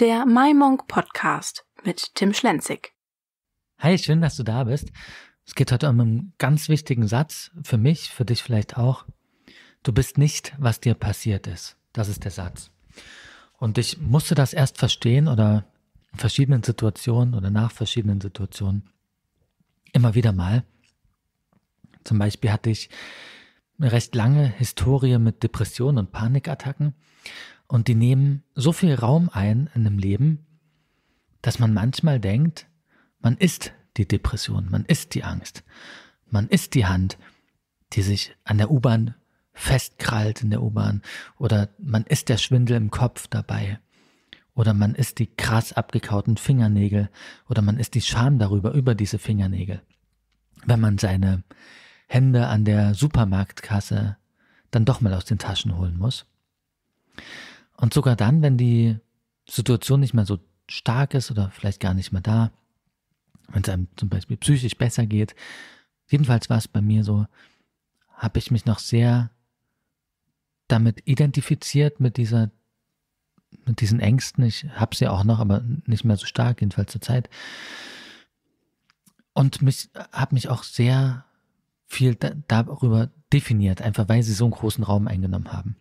der MyMonk Podcast mit Tim Schlenzig. Hi, schön, dass du da bist. Es geht heute um einen ganz wichtigen Satz, für mich, für dich vielleicht auch. Du bist nicht, was dir passiert ist. Das ist der Satz. Und ich musste das erst verstehen oder in verschiedenen Situationen oder nach verschiedenen Situationen immer wieder mal. Zum Beispiel hatte ich eine recht lange Historie mit Depressionen und Panikattacken und die nehmen so viel Raum ein in dem Leben, dass man manchmal denkt, man ist die Depression, man ist die Angst, man ist die Hand, die sich an der U-Bahn festkrallt in der U-Bahn oder man ist der Schwindel im Kopf dabei oder man ist die krass abgekauten Fingernägel oder man ist die Scham darüber über diese Fingernägel. Wenn man seine Hände an der Supermarktkasse dann doch mal aus den Taschen holen muss. Und sogar dann, wenn die Situation nicht mehr so stark ist oder vielleicht gar nicht mehr da, wenn es einem zum Beispiel psychisch besser geht, jedenfalls war es bei mir so, habe ich mich noch sehr damit identifiziert, mit dieser, mit diesen Ängsten. Ich habe sie auch noch, aber nicht mehr so stark, jedenfalls zur Zeit. Und mich habe mich auch sehr viel da, darüber definiert, einfach weil sie so einen großen Raum eingenommen haben.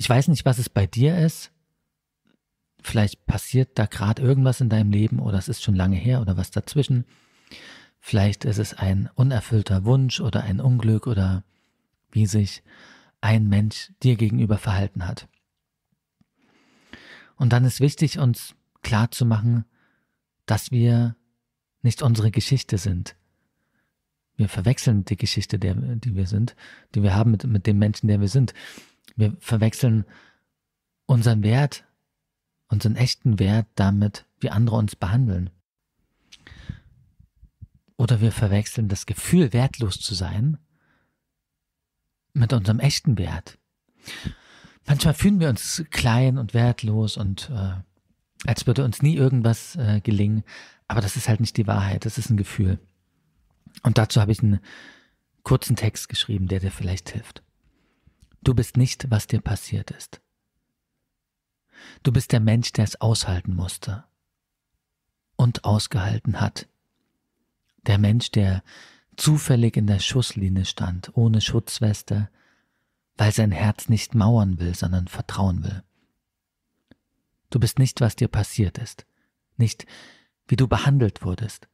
Ich weiß nicht, was es bei dir ist. Vielleicht passiert da gerade irgendwas in deinem Leben oder es ist schon lange her oder was dazwischen. Vielleicht ist es ein unerfüllter Wunsch oder ein Unglück oder wie sich ein Mensch dir gegenüber verhalten hat. Und dann ist wichtig, uns klar zu machen, dass wir nicht unsere Geschichte sind. Wir verwechseln die Geschichte, der, die wir sind, die wir haben mit, mit dem Menschen, der wir sind. Wir verwechseln unseren Wert, unseren echten Wert damit, wie andere uns behandeln. Oder wir verwechseln das Gefühl, wertlos zu sein, mit unserem echten Wert. Manchmal fühlen wir uns klein und wertlos und äh, als würde uns nie irgendwas äh, gelingen, aber das ist halt nicht die Wahrheit, das ist ein Gefühl. Und dazu habe ich einen kurzen Text geschrieben, der dir vielleicht hilft. Du bist nicht, was dir passiert ist. Du bist der Mensch, der es aushalten musste und ausgehalten hat. Der Mensch, der zufällig in der Schusslinie stand, ohne Schutzweste, weil sein Herz nicht mauern will, sondern vertrauen will. Du bist nicht, was dir passiert ist, nicht, wie du behandelt wurdest,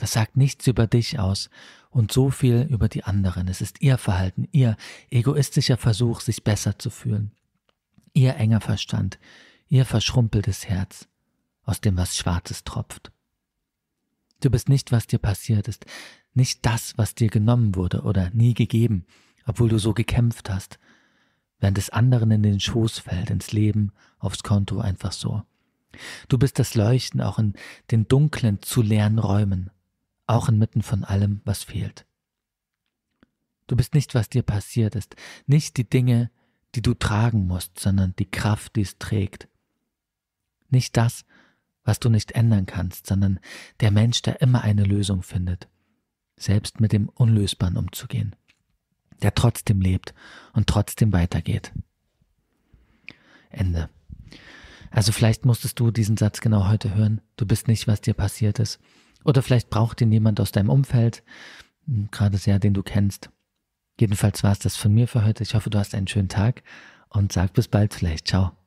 das sagt nichts über dich aus und so viel über die anderen. Es ist ihr Verhalten, ihr egoistischer Versuch, sich besser zu fühlen, ihr enger Verstand, ihr verschrumpeltes Herz, aus dem was Schwarzes tropft. Du bist nicht, was dir passiert ist, nicht das, was dir genommen wurde oder nie gegeben, obwohl du so gekämpft hast, während es anderen in den Schoß fällt, ins Leben, aufs Konto einfach so. Du bist das Leuchten auch in den dunklen, zu leeren Räumen, auch inmitten von allem, was fehlt. Du bist nicht, was dir passiert ist, nicht die Dinge, die du tragen musst, sondern die Kraft, die es trägt. Nicht das, was du nicht ändern kannst, sondern der Mensch, der immer eine Lösung findet, selbst mit dem Unlösbaren umzugehen, der trotzdem lebt und trotzdem weitergeht. Ende. Also vielleicht musstest du diesen Satz genau heute hören. Du bist nicht, was dir passiert ist. Oder vielleicht braucht ihn jemand aus deinem Umfeld, hm, gerade sehr, den du kennst. Jedenfalls war es das von mir für heute. Ich hoffe, du hast einen schönen Tag und sag bis bald vielleicht. Ciao.